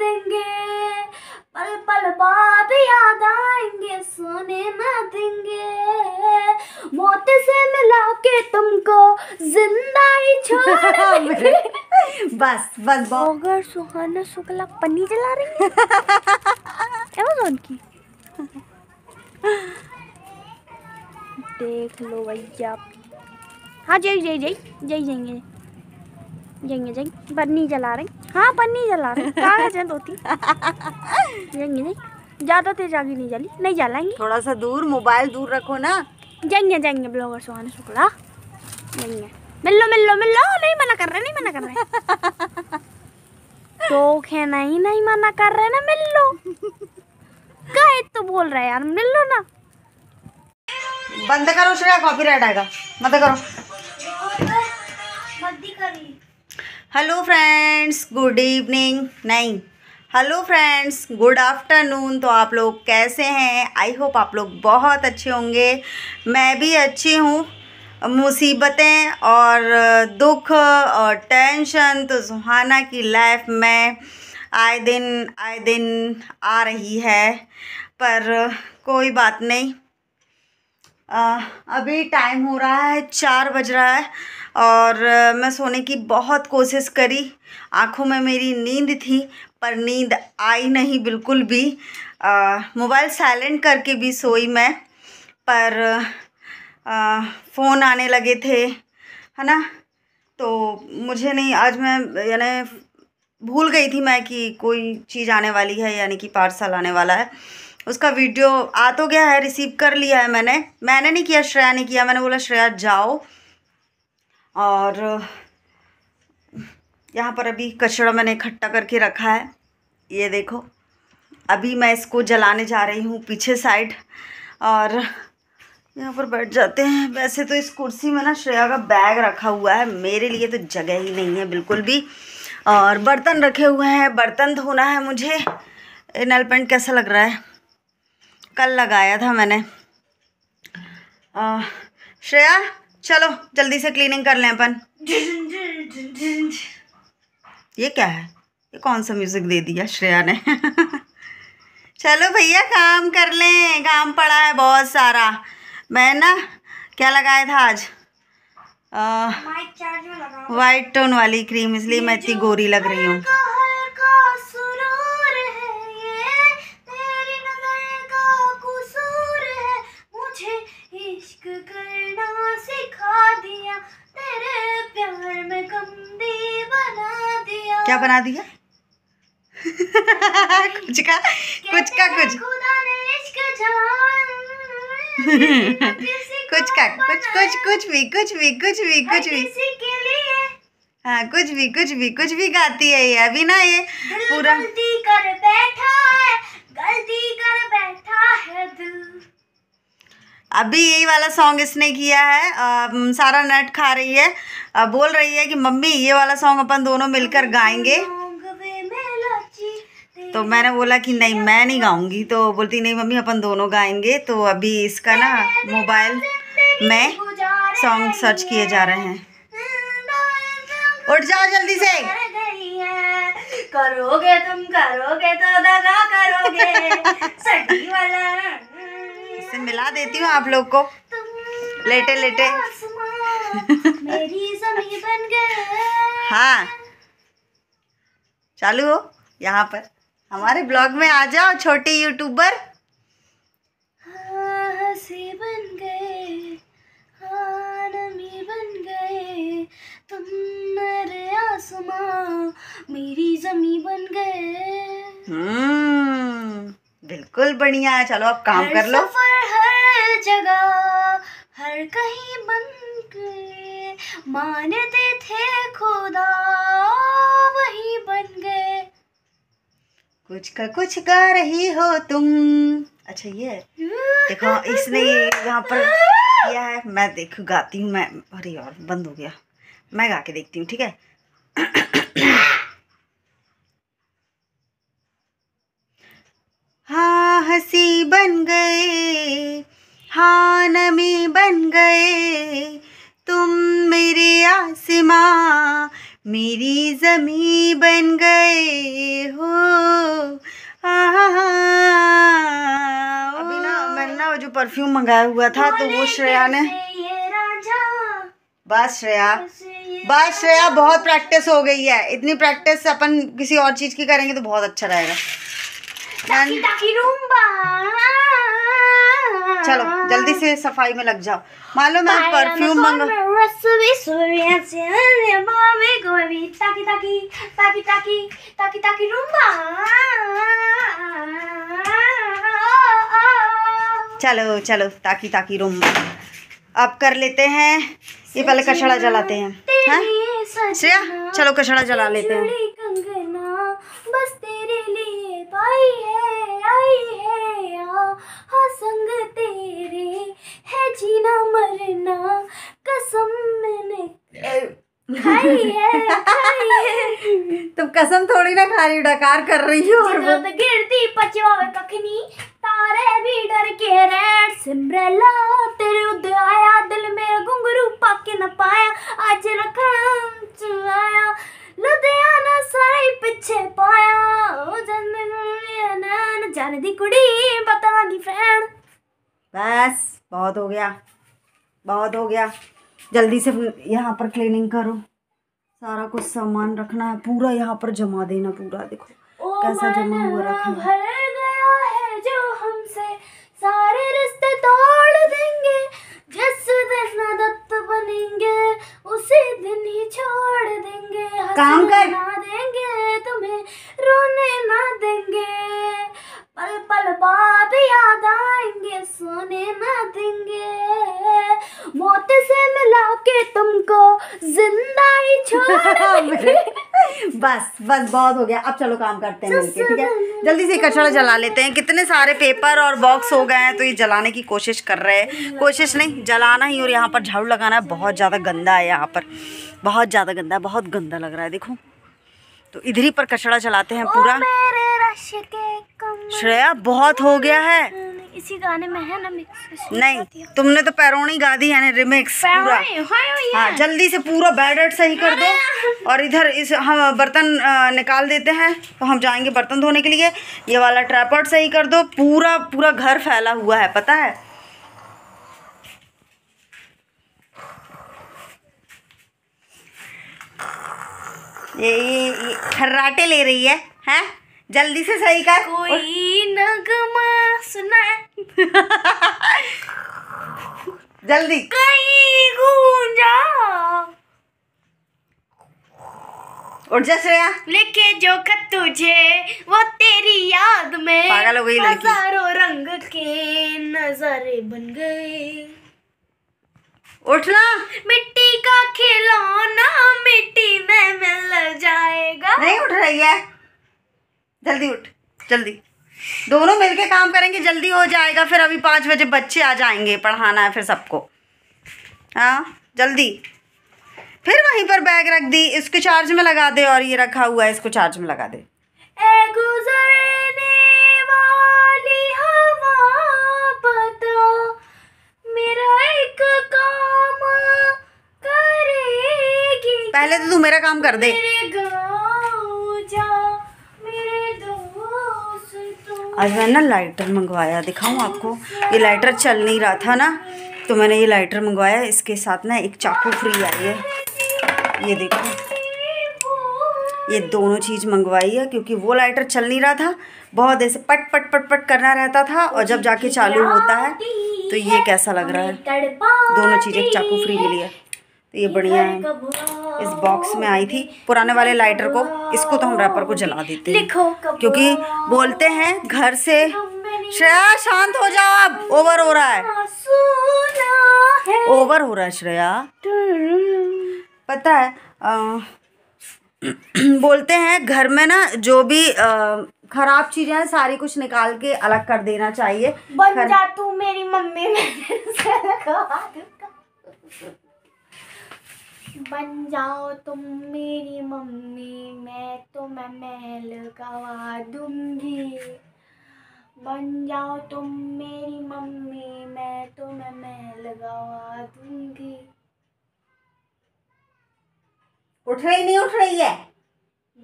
देंगे पल पल बाद याद आएंगे सोने न देंगे मौत से मिला के तुमको जिंदा ही छोड़ बस बस मगर सुहाना शुक्ला पन्नी जला रही है अमेजोन की देख लो भैया हाँ जय जय जय जय जाएंगे जाएंगे जाएंगे बन्नी जला रहे हाँ बन्नी जला रहे कागज है दो तीन जाएंगे जाएंगे ज़्यादा तेज आगे नहीं जाली नहीं जलाएंगे थोड़ा सा दूर मोबाइल दूर रखो ना जाएंगे जाएंगे ब्लॉगर सुहाना शुक्ला जाएंगे मिलो मिलो मिलो नहीं मना कर रहे नहीं मना कर रहे तो है नहीं नहीं मना कर रहे ना मिल लो कहे तो बोल रहे यार मिल लो ना बंद करो श्रेया कॉपीराइट आएगा मत करो मत हेलो फ्रेंड्स गुड इवनिंग नहीं हेलो फ्रेंड्स गुड आफ्टरनून तो आप लोग कैसे हैं आई होप आप लोग बहुत अच्छे होंगे मैं भी अच्छी हूँ मुसीबतें और दुख और टेंशन तो सुहाना की लाइफ में आए दिन आए दिन आ रही है पर कोई बात नहीं आ, अभी टाइम हो रहा है चार बज रहा है और मैं सोने की बहुत कोशिश करी आँखों में मेरी नींद थी पर नींद आई नहीं बिल्कुल भी मोबाइल साइलेंट करके भी सोई मैं पर फ़ोन आने लगे थे है ना तो मुझे नहीं आज मैं यानी भूल गई थी मैं कि कोई चीज़ आने वाली है यानी कि पार्सल आने वाला है उसका वीडियो आ तो गया है रिसीव कर लिया है मैंने मैंने नहीं किया श्रेया ने किया मैंने बोला श्रेया जाओ और यहाँ पर अभी कचड़ा मैंने इकट्ठा करके रखा है ये देखो अभी मैं इसको जलाने जा रही हूँ पीछे साइड और यहाँ पर बैठ जाते हैं वैसे तो इस कुर्सी में ना श्रेया का बैग रखा हुआ है मेरे लिए तो जगह ही नहीं है बिल्कुल भी और बर्तन रखे हुए हैं बर्तन धोना है मुझे नल पेंट कैसा लग रहा है कल लगाया था मैंने आ, श्रेया चलो जल्दी से क्लीनिंग कर लें अपन ये क्या है ये कौन सा म्यूज़िक दे दिया श्रेया ने चलो भैया काम कर लें काम पड़ा है बहुत सारा मैं ना क्या लगाया था आज वाइट टोन वाली क्रीम इसलिए मैं इतनी गोरी लग रही हूँ क्या बना दिया कुछ का कुछ का कुछ कुछ का कुछ कुछ कुछ भी कुछ भी कुछ भी कुछ भी हाँ कुछ भी कुछ भी कुछ भी गाती है ये अभी ना ये पूरा गलती कर बैठा है गलती कर बैठा है दिल अभी यही वाला सॉन्ग इसने किया है आ, सारा नट खा रही है आ, बोल रही है कि मम्मी ये वाला सॉन्ग अपन दोनों मिलकर गाएंगे तो मैंने बोला कि नहीं मैं नहीं गाऊंगी तो बोलती नहीं मम्मी अपन दोनों गाएंगे तो अभी इसका ना मोबाइल में सॉन्ग सर्च किए जा रहे हैं उठ जाओ जल्दी से करोगे तुम करोगे तो दगा करोगे सटी वाला इससे मिला देती हूँ आप लोग को लेटे लेटे हाँ चालू हो यहाँ पर हमारे ब्लॉग में आ जाओ छोटे यूट्यूबर बन गए बन गए तुम मेरे आसमां मेरी जमी बन गए बिल्कुल बढ़िया है चलो अब काम कर लो लगा हर कहीं बन गए मानते थे खुदा वही बन गए कुछ का कुछ गा रही हो तुम अच्छा ये देखो इसने यहाँ पर किया है मैं देखू गाती हूँ मैं अरे यार बंद हो गया मैं गा के देखती हूँ ठीक है हाँ हंसी बन गए हान में बन गए तुम मेरे आसमा मेरी जमी बन गए हो अभी ना मैंने ना जो परफ्यूम मंगाया हुआ था तो वो श्रेया ने बस श्रेया बस श्रेया बहुत प्रैक्टिस हो गई है इतनी प्रैक्टिस अपन किसी और चीज़ की करेंगे तो बहुत अच्छा रहेगा चलो जल्दी से सफाई में लग जाओ मालूम है परफ्यूम मंगा चलो चलो ताकि ताकि रूम्बा अब कर लेते हैं ये पहले कचड़ा जलाते हैं हाँ? श्रेया चलो कचड़ा जला लेते हैं बस तेरे लिए पाई है आई है हाँ संग तेरे है जीना मरना कसम मैंने खाई है खाई है तुम कसम थोड़ी ना खा रही डकार कर रही हो और वो गिरती पचवावे कखनी तारे भी डर के रेड सिमरला तेरे उदय आया दिल मेरा घुंघरू पाके न पाया आज रखा चुराया बस बहुत हो गया बहुत हो गया जल्दी से यहाँ पर क्लीनिंग करो सारा कुछ सामान रखना है पूरा यहाँ पर जमा देना पूरा देखो कैसा जमा हुआ रखा भर गया है जो हमसे सारे रिश्ते तोड़ देंगे जिस दिन दत्त बनेंगे उसी दिन ही छोड़ देंगे हंसने ना देंगे तुम्हें रोने ना देंगे पल पल बाद याद आएंगे सोने ना देंगे मौत से मिला के तुमको जिंदा ही छोड़ हाँ, बस बस बहुत हो गया अब चलो काम करते हैं मिलके ठीक है जल्दी से कचरा जला लेते हैं कितने सारे पेपर और बॉक्स हो गए हैं तो ये जलाने की कोशिश कर रहे हैं कोशिश नहीं जलाना ही और यहाँ पर झाड़ू लगाना है बहुत ज़्यादा गंदा है यहाँ पर बहुत ज़्यादा गंदा है बहुत गंदा लग रहा है देखो तो इधर ही पर कचरा जलाते हैं पूरा श्रेया बहुत हो गया है इसी गाने में है ना मिक्स नहीं तुमने तो पैरोनी गा दी यानी रिमिक्स पूरा हाँ जल्दी से पूरा बैडर सही कर दो और इधर इस हम बर्तन निकाल देते हैं तो हम जाएंगे बर्तन धोने के लिए ये वाला ट्रैपॉट सही कर दो पूरा पूरा घर फैला हुआ है पता है ये ये, ये खर्राटे ले रही है हैं जल्दी से सही कर कोई नगमा सुना जल्दी कहीं गूंजा उठ जा श्रेया लेके जो खत तुझे वो तेरी याद में पागल हो गई लड़की हजारों रंग के नजारे बन गए उठना मिट्टी का खिलौना मिट्टी में मिल जाएगा नहीं उठ रही है जल्दी उठ जल्दी दोनों मिलके काम करेंगे जल्दी हो जाएगा फिर अभी पाँच बजे बच्चे आ जाएंगे पढ़ाना है फिर सबको हाँ जल्दी फिर वहीं पर बैग रख दी इसको चार्ज में लगा दे और ये रखा हुआ है इसको चार्ज में लगा दे पहले तो तू मेरा काम कर दे आज मैंने ना लाइटर मंगवाया दिखाऊँ आपको ये लाइटर चल नहीं रहा था ना तो मैंने ये लाइटर मंगवाया इसके साथ ना एक चाकू फ्री आई है ये देखो ये दोनों चीज़ मंगवाई है क्योंकि वो लाइटर चल नहीं रहा था बहुत ऐसे पट पट पट पट करना रहता था और जब जाके चालू होता है तो ये कैसा लग रहा है दोनों चीज़ें चाकू फ्री मिली है तो ये बढ़िया है इस बॉक्स में आई थी पुराने वाले लाइटर को इसको तो हम रैपर को जला देते लिखो क्योंकि बोलते हैं घर से श्रेया शांत हो जाओ अब ओवर हो रहा है ओवर हाँ, हो रहा है श्रेया पता है आ, बोलते हैं घर में ना जो भी खराब चीजें हैं सारी कुछ निकाल के अलग कर देना चाहिए बन जा तू मेरी मम्मी मेरे से बन जाओ तुम मेरी मम्मी मैं तुम्हें महल गवा दूंगी बन जाओ तुम मेरी मम्मी मैं तुम्हें महल गवा दूंगी उठ रही नहीं उठ रही है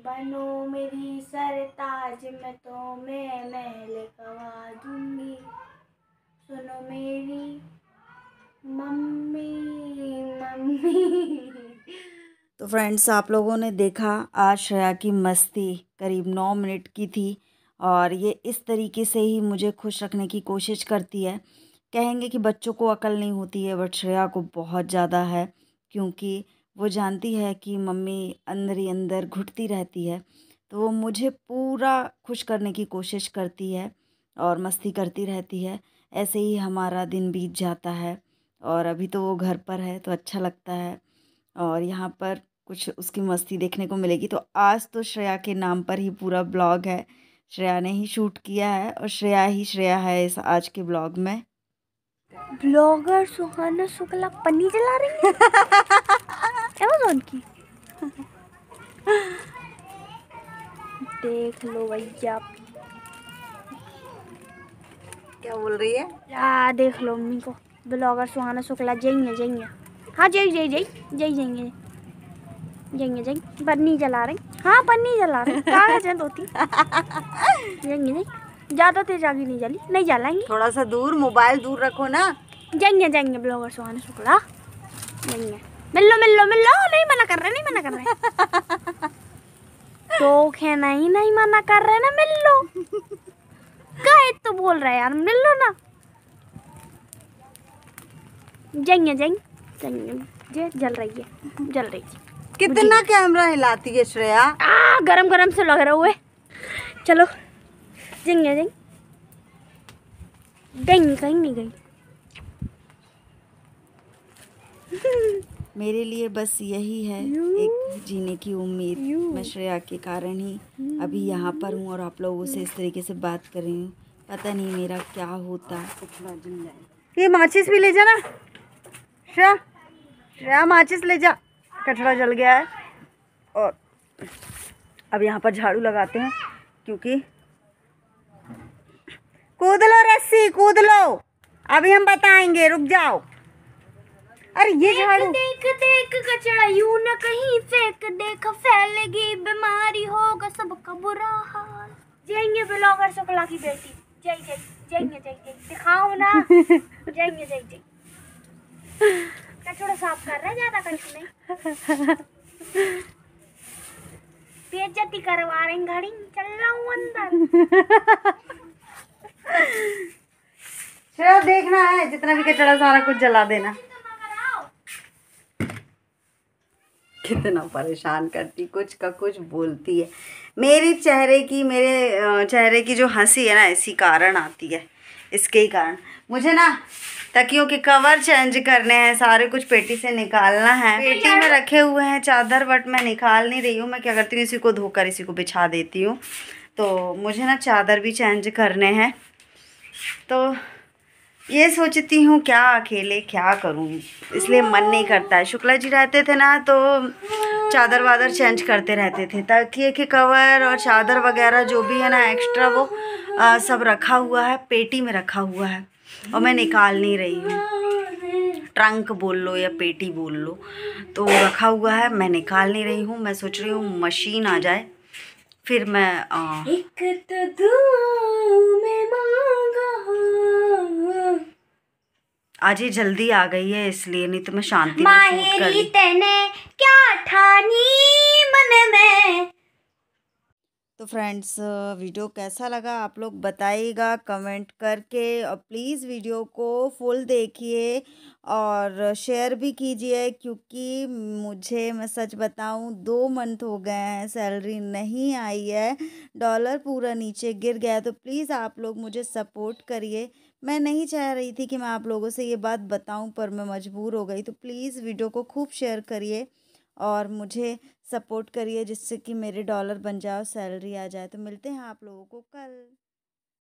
बनो मेरी सरताज मैं तुम्हें महल गवा दूंगी सुनो मेरी मम्मी मम्मी तो फ्रेंड्स आप लोगों ने देखा आज श्रेया की मस्ती करीब नौ मिनट की थी और ये इस तरीके से ही मुझे खुश रखने की कोशिश करती है कहेंगे कि बच्चों को अकल नहीं होती है बट श्रेया को बहुत ज़्यादा है क्योंकि वो जानती है कि मम्मी अंदर ही अंदर घुटती रहती है तो वो मुझे पूरा खुश करने की कोशिश करती है और मस्ती करती रहती है ऐसे ही हमारा दिन बीत जाता है और अभी तो वो घर पर है तो अच्छा लगता है और यहाँ पर कुछ उसकी मस्ती देखने को मिलेगी तो आज तो श्रेया के नाम पर ही पूरा ब्लॉग है श्रेया ने ही शूट किया है और श्रेया ही श्रेया है इस आज के ब्लॉग में ब्लॉगर सुहाना शुक्ला पन्नी चला रही है अमेजोन की देख लो भैया क्या बोल रही है आ, देख लो मम्मी को ब्लॉगर सुहाना शुक्ला जाइए जाइए हाँ जय जय जय जय जाइए जाएंगे जाएंगे पन्नी जला रहे हाँ पन्नी जला रहे कागज है धोती जाएंगे जाएंगे ज़्यादा तेज आगे नहीं जली नहीं जलाएंगे थोड़ा सा दूर मोबाइल दूर रखो ना जाएंगे जाएंगे ब्लॉगर सुहाने शुक्ला जाएंगे मिलो मिलो मिलो नहीं मना कर रहे नहीं मना कर रहे तो कहना नहीं नहीं मना कर रहे ना मिलो कहे तो बोल रहे यार मिलो ना जाएंगे जाएंगे जाएंगे जल रही है जल रही है कितना कैमरा हिलाती है श्रेया आ गरम गरम से लग रहा हुए चलो जिंग जिंग गई कहीं नहीं गई मेरे लिए बस यही है एक जीने की उम्मीद मैं श्रेया के कारण ही अभी यहाँ पर हूँ और आप लोगों से इस तरीके से बात कर रही हूँ पता नहीं मेरा क्या होता ये माचिस भी ले जाना श्रेया श्रेया माचिस ले जा कचरा जल गया है और अब यहाँ पर झाड़ू लगाते हैं क्योंकि कूद लो रस्सी कूद लो अभी हम बताएंगे रुक जाओ अरे ये झाड़ू देख देख कचरा यू न कहीं फेंक देख फैलेगी बीमारी होगा सबका बुरा हाल जाएंगे ब्लॉगर शुक्ला की बेटी जाएंगे जाएंगे जाएंगे जय जय दिखाओ ना जाएंगे जाएंगे जय कचरा साफ कर रहा है ज्यादा कचरा नहीं बेजती करवा रही घड़ी चल रहा हूँ अंदर चलो देखना है जितना भी कचरा सारा कुछ जला देना कितना परेशान करती कुछ का कुछ बोलती है मेरे चेहरे की मेरे चेहरे की जो हंसी है ना इसी कारण आती है इसके ही कारण मुझे ना तकियों के कवर चेंज करने हैं सारे कुछ पेटी से निकालना है पेटी में रखे हुए हैं चादर बट मैं निकाल नहीं रही हूँ मैं क्या करती तो हूँ इसी को धोकर इसी को बिछा देती हूँ तो मुझे ना चादर भी चेंज करने हैं तो ये सोचती हूँ क्या अकेले क्या करूँ इसलिए मन नहीं करता है शुक्ला जी रहते थे ना तो चादर वादर चेंज करते रहते थे ताकि के कवर और चादर वगैरह जो भी है ना एक्स्ट्रा वो आ, सब रखा हुआ है पेटी में रखा हुआ है और मैं निकाल नहीं रही हूँ ट्रंक बोल लो या पेटी बोल लो तो रखा हुआ है मैं निकाल नहीं रही हूँ मैं सोच रही हूँ मशीन आ जाए फिर मैं आ, एक तो आज ये जल्दी आ गई है इसलिए नहीं तो मैं शांति में कर तेने क्या ठानी मन में तो फ्रेंड्स वीडियो कैसा लगा आप लोग बताइएगा कमेंट करके और प्लीज़ वीडियो को फुल देखिए और शेयर भी कीजिए क्योंकि मुझे मैं सच बताऊं दो मंथ हो गए हैं सैलरी नहीं आई है डॉलर पूरा नीचे गिर गया तो प्लीज़ आप लोग मुझे सपोर्ट करिए मैं नहीं चाह रही थी कि मैं आप लोगों से ये बात बताऊं पर मैं मजबूर हो गई तो प्लीज़ वीडियो को खूब शेयर करिए और मुझे सपोर्ट करिए जिससे कि मेरे डॉलर बन जाए और सैलरी आ जाए तो मिलते हैं आप लोगों को कल